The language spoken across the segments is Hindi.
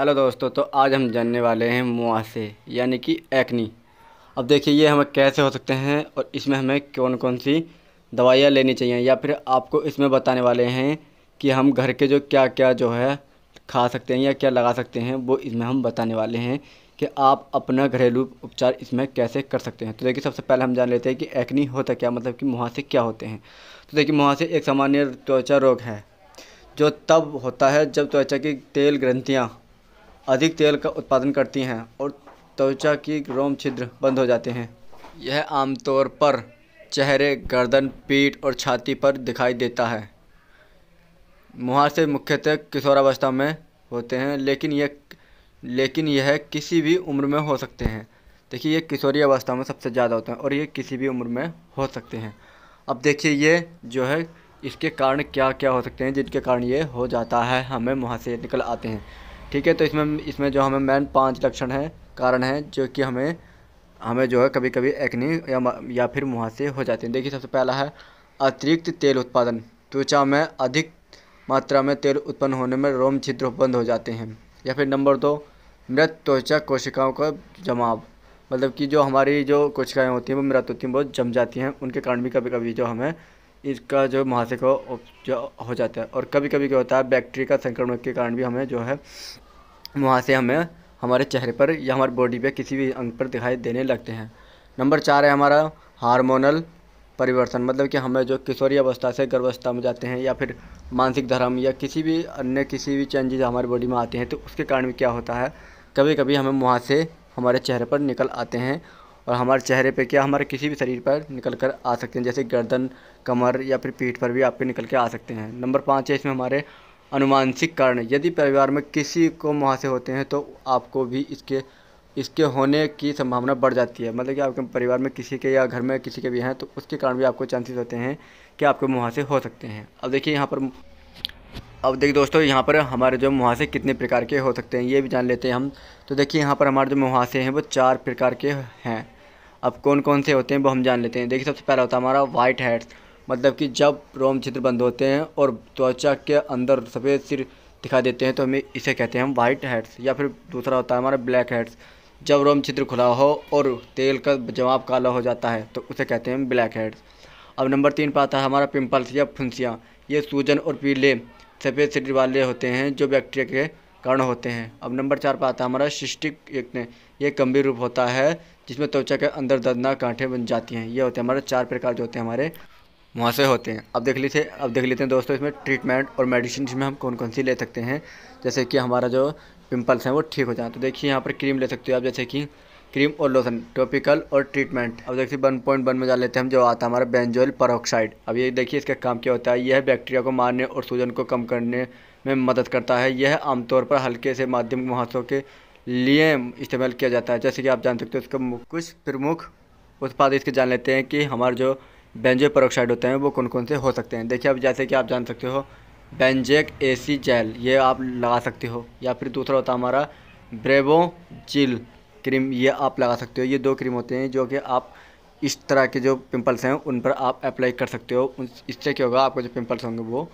हेलो दोस्तों तो आज हम जानने वाले हैं मुआसे यानी कि एक्नी अब देखिए ये हमें कैसे हो सकते हैं और इसमें हमें कौन कौन सी दवाइयाँ लेनी चाहिए या फिर आपको इसमें बताने वाले हैं कि हम घर के जो क्या क्या जो है खा सकते हैं या क्या लगा सकते हैं वो इसमें हम बताने वाले हैं कि आप अपना घरेलू उपचार इसमें कैसे कर सकते हैं तो देखिए सबसे पहले हम जान लेते हैं कि एक्नी होता क्या मतलब कि मुहासे क्या होते हैं तो देखिए मुहासे एक सामान्य त्वचा रोग है जो तब होता है जब त्वचा की तेल ग्रंथियाँ अधिक तेल का उत्पादन करती हैं और त्वचा की रोम छिद्र बंद हो जाते हैं यह आमतौर पर चेहरे गर्दन पीठ और छाती पर दिखाई देता है मुहासे मुख्यतः किशोरावस्था में होते हैं लेकिन यह लेकिन यह किसी भी उम्र में हो सकते हैं देखिए ये किशोरी अवस्था में सबसे ज़्यादा होता है और ये किसी भी उम्र में हो सकते हैं अब देखिए ये जो है इसके कारण क्या क्या हो सकते हैं जिनके कारण ये हो जाता है हमें मुहासे निकल आते हैं ठीक है तो इसमें इसमें जो हमें मेन पांच लक्षण हैं कारण हैं जो कि हमें हमें जो है कभी कभी एक्नी या या फिर मुहासे हो जाते हैं देखिए सबसे पहला है अतिरिक्त तेल उत्पादन त्वचा में अधिक मात्रा में तेल उत्पन्न होने में रोम छिद्र बंद हो जाते हैं या फिर नंबर दो मृत त्वचा कोशिकाओं का जमाव मतलब कि जो हमारी जो कोशिकाएँ होती हैं वो मृत होती हैं बहुत जम जाती हैं उनके कारण भी कभी कभी जो हमें इसका जो महासेक हो जो हो जाता है और कभी कभी क्या होता है बैक्टीरिया का संक्रमण के कारण भी हमें जो है मुहासे हमें हमारे चेहरे पर या हमारे बॉडी पे किसी भी अंग पर दिखाई देने लगते हैं नंबर चार है हमारा हार्मोनल परिवर्तन मतलब कि हमें जो किशोरी अवस्था से गर्भावस्था में जाते हैं या फिर मानसिक धर्म या किसी भी अन्य किसी भी चेंजेज हमारे बॉडी में आते हैं तो उसके कारण भी क्या होता है कभी कभी हमें वहाँ से हमारे चेहरे पर निकल आते हैं और हमारे चेहरे पर क्या हमारे किसी भी शरीर पर निकल कर आ सकते हैं जैसे गर्दन कमर या फिर पीठ पर भी आपके निकल के आ सकते हैं नंबर पाँच है इसमें हमारे अनुमानसिक कारण यदि परिवार में किसी को मुहासे होते हैं तो आपको भी इसके इसके होने की संभावना बढ़ जाती है मतलब कि आपके परिवार में किसी के या घर में किसी के भी हैं तो उसके कारण भी आपको चांसेस होते हैं कि आपके मुहासे हो सकते हैं अब देखिए यहाँ पर अब देखिए दोस्तों यहाँ पर हमारे जो मुहासे कितने प्रकार के हो सकते हैं ये भी जान लेते हैं हम तो देखिए यहाँ पर हमारे जो मुहासे हैं वो चार प्रकार के हैं अब कौन कौन से होते हैं वो हम जान लेते हैं देखिए सबसे पहला होता है हमारा वाइट हेड्स मतलब कि जब रोम छिद्र बंद होते हैं और त्वचा के अंदर सफ़ेद सिर दिखा देते हैं तो हमें इसे कहते हैं वाइट हेड्स या फिर दूसरा होता है हमारा ब्लैक हेड्स जब रोम छिद्र खुला हो और तेल का जवाब काला हो जाता है तो उसे कहते हैं ब्लैक हेड्स अब नंबर तीन पर आता है हमारा पिम्पल्स या फुंसियाँ ये सूजन और पीले सफ़ेद सिर वाले होते हैं जो बैक्टीरिया के कारण होते हैं अब नंबर चार पर आता है हमारा सिस्टिक एक्ने ये गंभीर रूप होता है जिसमें त्वचा के अंदर दर्दनाक कांठे बन जाती हैं ये होते हैं हमारे चार प्रकार जो होते हैं हमारे वहाँ से होते हैं अब देख लीजिए अब देख लेते हैं दोस्तों इसमें ट्रीटमेंट और मेडिसिन में हम कौन कौन सी ले सकते हैं जैसे कि हमारा जो पिंपल्स हैं वो ठीक हो जाए तो देखिए यहाँ पर क्रीम ले सकते हो आप जैसे कि क्रीम और लोशन टॉपिकल और ट्रीटमेंट अब देखिए वन पॉइंट वन में जा लेते हैं हम जो आता है हमारा बेंजोल परोक्साइड अब ये देखिए इसका काम क्या होता है यह बैक्टीरिया को मारने और सूजन को कम करने में मदद करता है यह आमतौर पर हल्के से माध्यम मुहासों के लिए इस्तेमाल किया जाता है जैसे कि आप जान सकते हो इसका कुछ प्रमुख उत्पाद इसके जान लेते हैं कि हमारा जो बेंजो परोक्साइड होते हैं वो कौन कौन से हो सकते हैं देखिए अब जैसे कि आप जान सकते हो बेंजेक एसी जेल ये आप लगा सकते हो या फिर दूसरा होता है हमारा ब्रेवो जिल क्रीम ये आप लगा सकते हो ये दो क्रीम होते हैं जो कि आप इस तरह के जो पिंपल्स हैं उन पर आप अप्लाई कर सकते हो इससे क्या होगा आपको जो पिंपल्स होंगे वो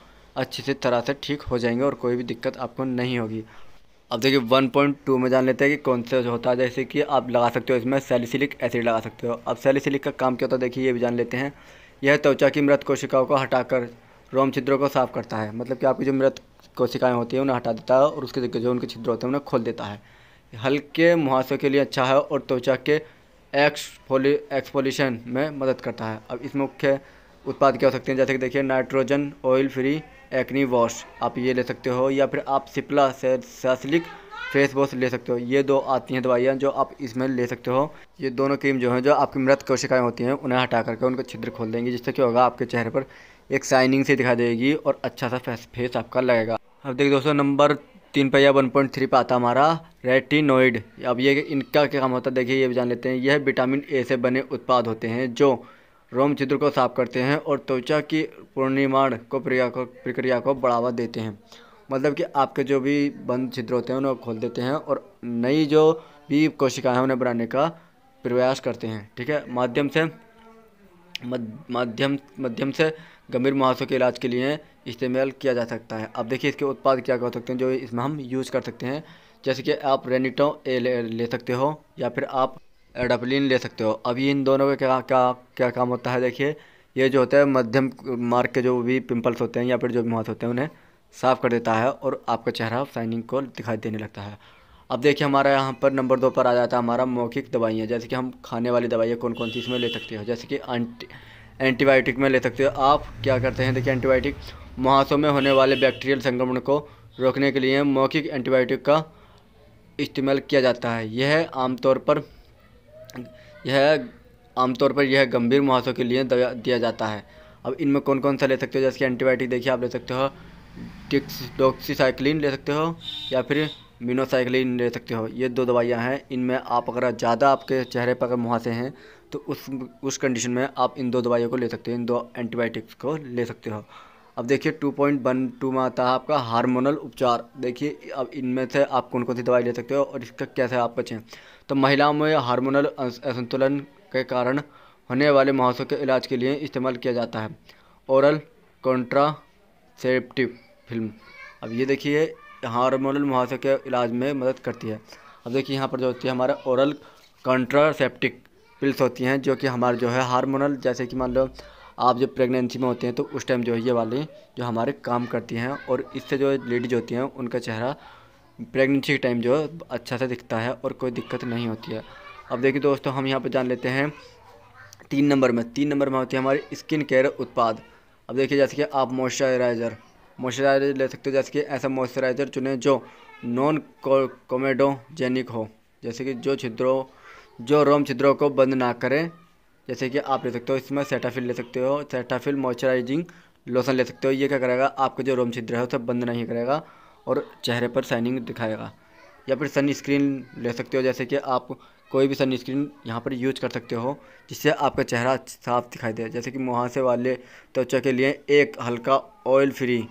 अच्छी से तरह से ठीक हो जाएंगे और कोई भी दिक्कत आपको नहीं होगी अब देखिए 1.2 में जान लेते हैं कि कौन सा जो होता है जैसे कि आप लगा सकते हो इसमें सेलिसिलिक एसिड लगा सकते हो अब सेलिसिलिक का काम क्या होता है देखिए ये भी जान लेते हैं यह त्वचा की मृत कोशिकाओं को हटाकर रोम छिद्रों को साफ करता है मतलब कि आपकी जो मृत कोशिकाएँ होती हैं उन्हें हटा देता है और उसके जगह जो उनके छिद्र होते हैं उन्हें खोल देता है हल्के मुहासों के लिए अच्छा है और त्वचा के एक्सफोली एक्सफोलिशन में मदद करता है अब इसमें मुख्य उत्पाद क्या हो सकते हैं जैसे कि देखिए nitrogen oil free acne wash आप ये ले सकते हो या फिर आप सिपला से फेस वॉश ले सकते हो ये दो आती हैं दवाइयाँ जो आप इसमें ले सकते हो ये दोनों क्रीम जो हैं जो आपकी मृत कोशिकाएं होती हैं उन्हें हटा करके उनका छिद्र खोल देंगी जिससे क्या होगा आपके चेहरे पर एक शाइनिंग से दिखाई देगी और अच्छा सा फेस फेस आपका लगेगा अब देखिए दोस्तों नंबर तीन पे या वन पॉइंट थ्री पर आता हमारा रेटिनोइड अब ये इनका क्या काम होता है देखिए ये भी जान लेते हैं यह विटामिन ए से बने उत्पाद होते हैं जो रोम छिद्र को साफ करते हैं और त्वचा की पुनर्निर्माण को प्रक्रिया को प्रक्रिया को बढ़ावा देते हैं मतलब कि आपके जो भी बंद छिद्र होते हैं उन्हें खोल देते हैं और नई जो भी कोशिकाएं हैं उन्हें बनाने का प्रयास करते हैं ठीक है माध्यम से माध्यम माध्यम से गंभीर मुहासों के इलाज के लिए इस्तेमाल किया जा सकता है अब देखिए इसके उत्पाद क्या कर सकते हैं जो इसमें हम यूज़ कर सकते हैं जैसे कि आप रेनिटो ए ले, ले सकते हो या फिर आप एडापलिन ले सकते हो अभी इन दोनों का क्या क्या क्या काम होता है देखिए ये जो होता है मध्यम मार्ग के जो भी पिंपल्स होते हैं या फिर जो भी मुहासे होते हैं उन्हें साफ़ कर देता है और आपका चेहरा शाइनिंग को दिखाई देने लगता है अब देखिए हमारा यहाँ पर नंबर दो पर आ जाता है हमारा मौखिक दवाइयाँ जैसे कि हम खाने वाली दवाइयाँ कौन कौन सी इसमें ले सकते हो जैसे कि एंटी एंटीबायोटिक में ले सकते हो आप क्या करते हैं देखिए एंटीबायोटिक मुहासों में होने वाले बैक्टीरियल संक्रमण को रोकने के लिए मौखिक एंटीबायोटिक का इस्तेमाल किया जाता है यह आमतौर पर यह आमतौर पर यह गंभीर मुहासों के लिए दिया जाता है अब इनमें कौन कौन सा ले सकते हो जैसे कि एंटीबायोटिक देखिए आप ले सकते हो टिक्स डिक्सडोक्सीसाइक्लिन ले सकते हो या फिर मिनोसाइक्लिन ले सकते हो ये दो दवाइयाँ हैं इनमें आप अगर ज़्यादा आपके चेहरे पर अगर मुहासे हैं तो उस उस कंडीशन में आप इन दो दवाइयों को ले सकते हो इन दो एंटीबायोटिक्स को ले सकते हो अब देखिए टू पॉइंट वन टू में आता है आपका हार्मोनल उपचार देखिए अब इनमें से आप कौन कौन सी दवाई ले सकते हो और इसका कैसे आप बचें तो महिलाओं में हार्मोनल अं, असंतुलन के कारण होने वाले मुहासों के इलाज के लिए इस्तेमाल किया जाता है औरल कॉन्ट्रासेप्टिव फिल्म अब ये देखिए हार्मोनल मुहासों के इलाज में मदद करती है अब देखिए यहाँ पर जो होती है हमारा औरल कॉन्ट्रासेप्टिक पिल्स होती हैं जो कि हमारे जो है हार्मोनल जैसे कि मान लो आप जब प्रेगनेंसी में होते हैं तो उस टाइम जो है ये वाले जो हमारे काम करती हैं और इससे जो लेडीज होती हैं उनका चेहरा प्रेगनेंसी के टाइम जो है अच्छा सा दिखता है और कोई दिक्कत नहीं होती है अब देखिए दोस्तों हम यहाँ पर जान लेते हैं तीन नंबर में तीन नंबर में होती है हमारी स्किन केयर उत्पाद अब देखिए जैसे कि आप मॉइस्चराइज़र मॉइस्चराइज़र ले सकते हो जैसे कि ऐसा मॉइस्चराइज़र चुने जो नॉन कोमेडोजेनिक हो जैसे कि जो छिद्रों जो रोम छिद्रों को बंद ना करें जैसे कि आप ले सकते हो इसमें सेटाफिल ले सकते हो सेटाफिल मॉइस्चराइजिंग लोशन ले सकते हो ये क्या करेगा आपके जो रोम छिद्र है उसे बंद नहीं करेगा और चेहरे पर शाइनिंग दिखाएगा या फिर सनस्क्रीन ले सकते हो जैसे कि आप कोई भी सनस्क्रीन यहाँ पर यूज कर सकते हो जिससे आपका चेहरा साफ दिखाई दे जैसे कि मुहासे वाले त्वचा के लिए एक हल्का ऑयल फ्री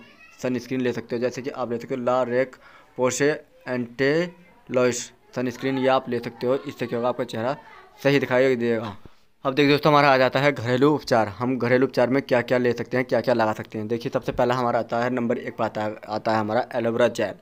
सनस्क्रीन ले सकते हो जैसे कि आप ले सकते हो ला रेक पोर्शे एंटे सनस्क्रीन ये आप ले सकते हो इससे क्या होगा आपका चेहरा सही दिखाई देगा अब देखिए दोस्तों हमारा आ जाता है घरेलू उपचार हम घरेलू उपचार में क्या क्या ले सकते हैं क्या क्या लगा सकते हैं देखिए सबसे पहला हमारा आता है नंबर एक पर आता है आता है हमारा एलोवेरा जेल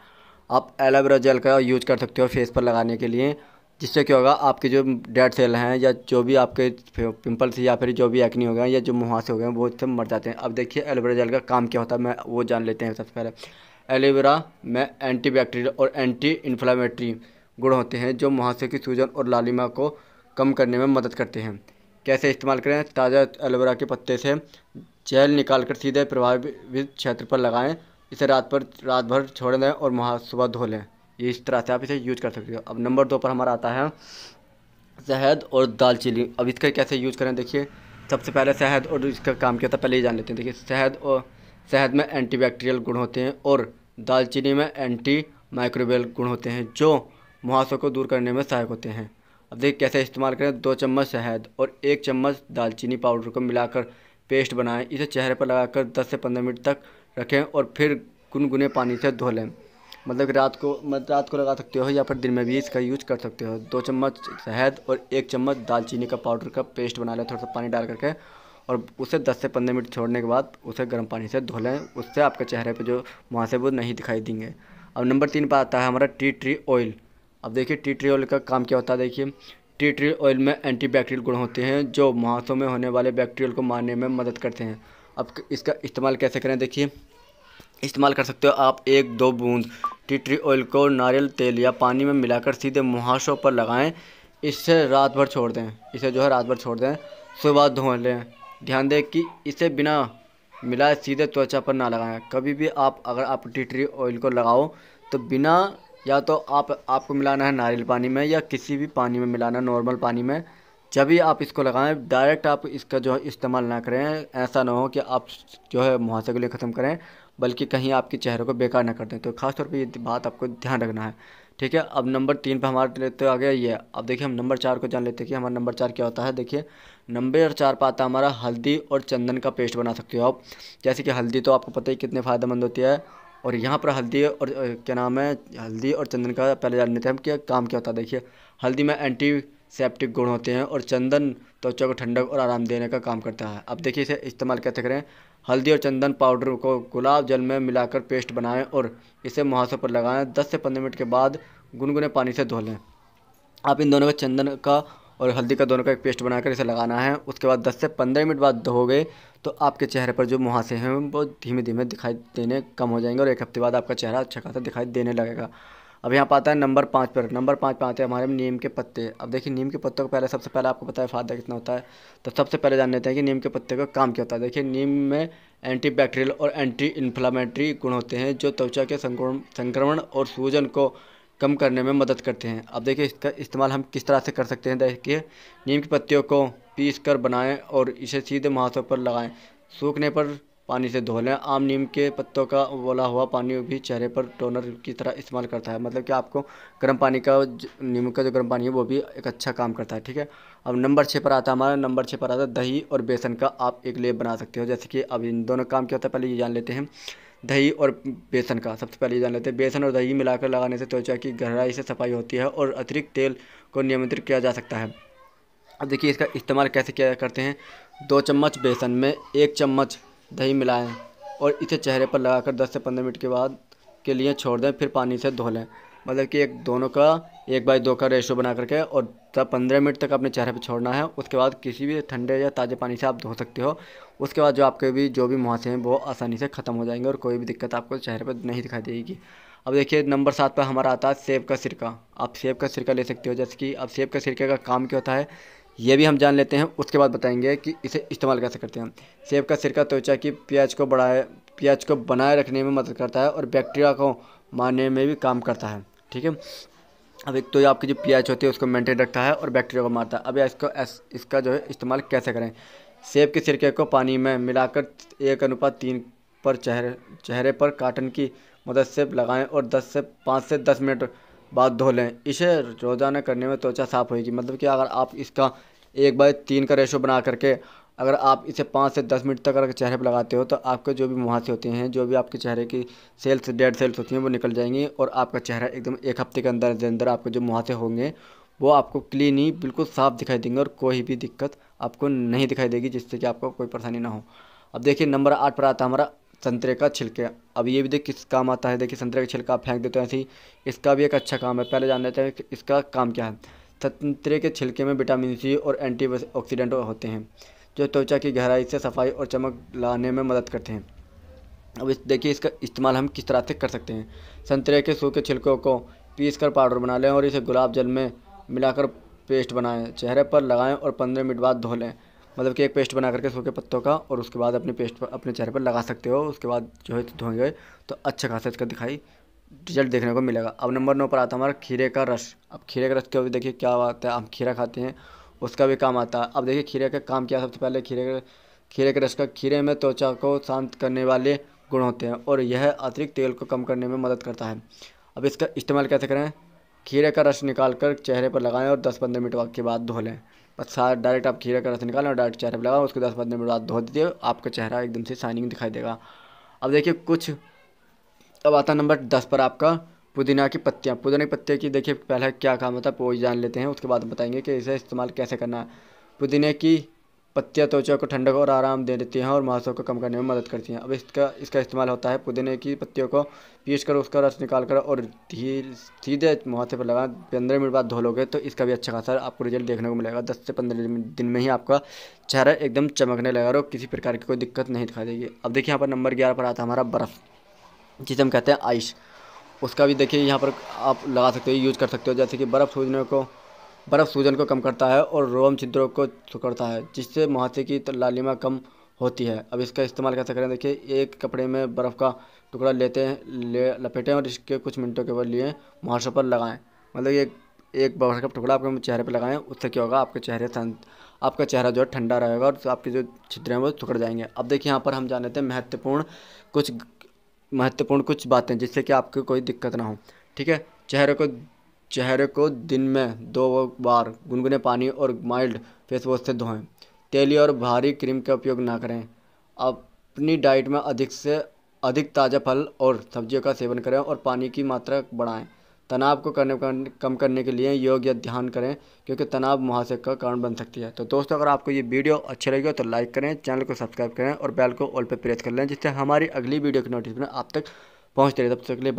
आप एलोवेरा जेल का यूज़ कर सकते हो फेस पर लगाने के लिए जिससे क्या होगा आपके जो डेड सेल हैं या जो भी आपके पिंपल्स या फिर जो भी एक्नी हो गए या जो मुहासे हो गए वो सब मर जाते हैं अब देखिए एलोवेरा जेल का काम क्या होता है मैं वो जान लेते हैं सबसे पहले एलोवेरा में बैक्टीरियल और एंटी इन्फ्लामेटरी गुण होते हैं जो मुहासे की सूजन और लालिमा को कम करने में मदद करते हैं कैसे इस्तेमाल करें ताज़ा एलोवेरा के पत्ते से जेल निकाल कर सीधे प्रभावित क्षेत्र पर लगाएं इसे रात पर रात भर छोड़ दें और वहाँ सुबह धो लें ये इस तरह से आप इसे यूज कर सकते हो अब नंबर दो पर हमारा आता है शहद और दालचीनी अब इसका कैसे यूज करें देखिए सबसे पहले शहद और इसका काम क्या था पहले ही जान लेते हैं देखिए शहद और शहद में एंटीबैक्टीरियल गुण होते हैं और दालचीनी में एंटी माइक्रोबियल गुण होते हैं जो मुहासों को दूर करने में सहायक होते हैं अब देखिए कैसे इस्तेमाल करें दो चम्मच शहद और एक चम्मच दालचीनी पाउडर को मिलाकर पेस्ट बनाएं इसे चेहरे पर लगाकर 10 से 15 मिनट तक रखें और फिर गुनगुने पानी से धो लें मतलब कि रात को मतलब रात को लगा सकते हो या फिर दिन में भी इसका यूज कर सकते हो दो चम्मच शहद और एक चम्मच दालचीनी का पाउडर का पेस्ट बना लें थोड़ा सा पानी डाल करके और उसे 10 से 15 मिनट छोड़ने के बाद उसे गर्म पानी से धो लें उससे आपके चेहरे पर जो मुहासे वो नहीं दिखाई देंगे अब नंबर तीन पर आता है हमारा टी ट्री ऑयल अब देखिए टी ट्री ऑयल का काम क्या होता है देखिए टी ट्री ऑयल में एंटीबैक्टीरियल गुण होते हैं जो मुहासों में होने वाले बैक्टीरियल को मारने में मदद करते हैं अब इसका इस्तेमाल कैसे करें देखिए इस्तेमाल कर सकते हो आप एक दो बूंद टी ट्री ऑयल को नारियल तेल या पानी में मिलाकर सीधे मुहासों पर लगाएं इसे रात भर छोड़ दें इसे जो है रात भर छोड़ दें सुबह धो लें ध्यान दें कि इसे बिना मिलाए सीधे त्वचा पर ना लगाएं कभी भी आप अगर आप टी ट्री ऑयल को लगाओ तो बिना या तो आप आपको मिलाना है नारियल पानी में या किसी भी पानी में मिलाना है नॉर्मल पानी में जब भी आप इसको लगाएं डायरेक्ट आप इसका जो है इस्तेमाल ना करें ऐसा ना हो कि आप जो है मुहासे के लिए ख़त्म करें बल्कि कहीं आपके चेहरे को बेकार ना कर दें तो खासतौर पर ये बात आपको ध्यान रखना है ठीक है अब नंबर तीन पर हमारे लेते तो आ गया ये अब देखिए हम नंबर चार को जान लेते हैं कि हमारा नंबर चार क्या होता है देखिए नंबर चार पर आता है हमारा हल्दी और चंदन का पेस्ट बना सकते हो आप जैसे कि हल्दी तो आपको पता ही कितने फ़ायदेमंद होती है और यहाँ पर हल्दी और क्या नाम है हल्दी और चंदन का पहले जान लेते हैं हम क्या काम क्या होता है देखिए हल्दी में एंटीसेप्टिक गुण होते हैं और चंदन त्वचा को ठंडक और आराम देने का काम करता है अब देखिए इसे इस्तेमाल कैसे करें हल्दी और चंदन पाउडर को गुलाब जल में मिलाकर पेस्ट बनाएं और इसे मुहासों पर लगाएं 10 से 15 मिनट के बाद गुनगुने पानी से धो लें आप इन दोनों का चंदन का और हल्दी का दोनों का एक पेस्ट बनाकर इसे लगाना है उसके बाद 10 से 15 मिनट बाद धोगे गए तो आपके चेहरे पर जो मुहासे हैं वो धीमे धीमे दिखाई देने कम हो जाएंगे और एक हफ्ते बाद आपका चेहरा अच्छा खासा दिखाई देने लगेगा अब यहाँ पर आता है नंबर पाँच पर नंबर पाँच पर आते हैं हमारे नीम के पत्ते अब देखिए नीम के पत्तों को पहले सबसे पहले आपको पता है फ़ायदा कितना होता है तो सबसे पहले जान लेते हैं कि नीम के पत्ते का काम क्या होता है देखिए नीम में एंटी बैक्टीरियल और एंटी इन्फ्लामेटरी गुण होते हैं जो त्वचा के संक्रमण और सूजन को कम करने में मदद करते हैं अब देखिए इसका इस्तेमाल हम किस तरह से कर सकते हैं देखिए नीम की पत्तियों को पीस कर बनाएँ और इसे सीधे माथों पर लगाएँ सूखने पर पानी से धो लें आम नीम के पत्तों का उबला हुआ पानी भी चेहरे पर टोनर की तरह इस्तेमाल करता है मतलब कि आपको गर्म पानी का नीम का जो गर्म पानी है वो भी एक अच्छा काम करता है ठीक है अब नंबर छः पर आता है हमारा नंबर छः पर आता है दही और बेसन का आप एक लेप बना सकते हो जैसे कि अब इन दोनों काम क्या होता है पहले ये जान लेते हैं दही और बेसन का सबसे पहले ये जान लेते हैं बेसन और दही मिलाकर लगाने से त्वचा की गहराई से सफाई होती है और अतिरिक्त तेल को नियमित किया जा सकता है अब देखिए इसका इस्तेमाल कैसे किया करते हैं दो चम्मच बेसन में एक चम्मच दही मिलाएं और इसे चेहरे पर लगाकर 10 से 15 मिनट के बाद के लिए छोड़ दें फिर पानी से धो लें मतलब कि एक दोनों का एक बाई दो का रेशो बना करके और तब पंद्रह मिनट तक अपने चेहरे पर छोड़ना है उसके बाद किसी भी ठंडे या ताज़े पानी से आप धो सकते हो उसके बाद जो आपके भी जो भी मुहासे हैं वो आसानी से ख़त्म हो जाएंगे और कोई भी दिक्कत आपको चेहरे पर नहीं दिखाई देगी अब देखिए नंबर सात पर हमारा आता है सेब का सिरका आप सेब का सिरका ले सकते हो जैसे कि अब सेब का सिरके का काम क्या होता है ये भी हम जान लेते हैं उसके बाद बताएंगे कि इसे इस्तेमाल कैसे करते हैं सेब का सिरका त्वचा की प्याज को बढ़ाए प्याज को बनाए रखने में मदद करता है और बैक्टीरिया को मारने में भी काम करता है ठीक है अब एक तो ये आपकी जो प्याज होती है उसको मेंटेन रखता है और बैक्टीरिया को मारता है अब इसको एस, इसका जो है इस्तेमाल कैसे करें सेब के सिरके को पानी में मिलाकर एक अनुपात तीन पर चेहरे चेहरे पर काटन की मदद से लगाएं और 10 से 5 से 10 मिनट बाद धो लें इसे रोज़ाना करने में त्वचा साफ़ होगी मतलब कि अगर आप इसका एक बाई तीन का रेशो बना करके अगर आप इसे पाँच से दस मिनट तक अगर चेहरे पर लगाते हो तो आपके जो भी मुहासे होते हैं जो भी आपके चेहरे की सेल्स डेड सेल्स होती हैं वो निकल जाएंगी और आपका चेहरा एकदम एक हफ्ते के अंदर के अंदर आपके जो मुहासे होंगे वो आपको क्लीन ही बिल्कुल साफ़ दिखाई देंगे और कोई भी दिक्कत आपको नहीं दिखाई देगी जिससे कि आपको कोई परेशानी ना हो अब देखिए नंबर आठ पर आता हमारा संतरे का छिलके अब ये भी देख किस काम आता है देखिए संतरे का छिलका फेंक देते हैं ऐसे ही इसका भी एक अच्छा काम है पहले जान लेते हैं इसका काम क्या है संतरे के छिलके में विटामिन सी और एंटी ऑक्सीडेंट होते हैं जो त्वचा की गहराई से सफाई और चमक लाने में मदद करते हैं अब इस देखिए इसका इस्तेमाल हम किस तरह से कर सकते हैं संतरे के सूखे छिलकों को पीस कर पाउडर बना लें और इसे गुलाब जल में मिलाकर पेस्ट बनाएं चेहरे पर लगाएं और पंद्रह मिनट बाद धो लें मतलब कि एक पेस्ट बना करके सूखे पत्तों का और उसके बाद अपने पेस्ट पर अपने चेहरे पर लगा सकते हो उसके बाद जो है धोएंगे तो अच्छा खासा इसका दिखाई रिजल्ट देखने को मिलेगा अब नंबर नौ पर आता है हमारा खीरे का रस अब खीरे का रस के भी देखिए क्या आता है हम खीरा खाते हैं उसका भी काम आता है अब देखिए खीरे का काम क्या सबसे पहले खीरे का खीरे के रस का खीरे में त्वचा को शांत करने वाले गुण होते हैं और यह अतिरिक्त तेल को कम करने में मदद करता है अब इसका इस्तेमाल कैसे करें खीरे का रस निकाल कर चेहरे पर लगाएं और 10-15 मिनट के बाद धो लें सारा डायरेक्ट आप खीरा का रस निकालें और डायरेक्ट चेहरे पर लगाओ उसको दस पंद्रह मिनट बाद धो दीजिए आपका चेहरा एकदम से शाइनिंग दिखाई देगा अब देखिए कुछ अब आता नंबर दस पर आपका पुदीना की पत्तियाँ पुदीना की पत्ते की देखिए पहले क्या काम होता है वो जान लेते हैं उसके बाद बताएंगे कि इसे इस्तेमाल कैसे करना है पुदीने की पत्तियाँ त्वचा को ठंडक और आराम दे देती हैं और महासों को कम करने में मदद करती हैं अब इसका इसका इस्तेमाल होता है पुदीने की पत्तियों को पीस कर उसका रस निकाल कर और धीरे सीधे मुहासे पर लगा पंद्रह मिनट बाद धो लोगे तो इसका भी अच्छा खासा आपको रिजल्ट देखने को मिलेगा दस से पंद्रह दिन में ही आपका चेहरा एकदम चमकने लगा और किसी प्रकार की कोई दिक्कत नहीं दिखाई देगी अब देखिए यहाँ पर नंबर ग्यारह पर आता है हमारा बर्फ़ जिसे हम कहते हैं आइस उसका भी देखिए यहाँ पर आप लगा सकते हो यूज़ कर सकते हो जैसे कि बर्फ़ सूझने को बर्फ़ सूजन को कम करता है और रोम छिद्रों को सुखड़ता है जिससे मुहासे की लालिमा कम होती है अब इसका इस्तेमाल कैसे करें देखिए एक कपड़े में बर्फ़ का टुकड़ा लेते हैं ले लपेटें और इसके कुछ मिनटों के बाद लिए मुहासों पर लगाएं मतलब एक एक बर्फ़ का टुकड़ा आपके चेहरे पर लगाएं उससे क्या होगा आपके चेहरे आपका चेहरा जो है ठंडा रहेगा और आपके जो छिद्र हैं वो सुखड़ जाएंगे अब देखिए यहाँ पर हम जान लेते हैं महत्वपूर्ण कुछ महत्वपूर्ण कुछ बातें जिससे कि आपको कोई दिक्कत ना हो ठीक है चेहरे को चेहरे को दिन में दो बार गुनगुने पानी और माइल्ड फेस वॉश से धोएं तेली और भारी क्रीम का उपयोग ना करें अपनी डाइट में अधिक से अधिक ताज़ा फल और सब्जियों का सेवन करें और पानी की मात्रा बढ़ाएं तनाव को करने कम करने के लिए योग या ध्यान करें क्योंकि तनाव मुहासे का कारण बन सकती है तो दोस्तों अगर आपको ये वीडियो अच्छी लगी हो तो लाइक करें चैनल को सब्सक्राइब करें और बैल को ऑल पर प्रेस कर लें जिससे हमारी अगली वीडियो की नोटिफिकेशन आप तक पहुँचते रहे तब तक के लिए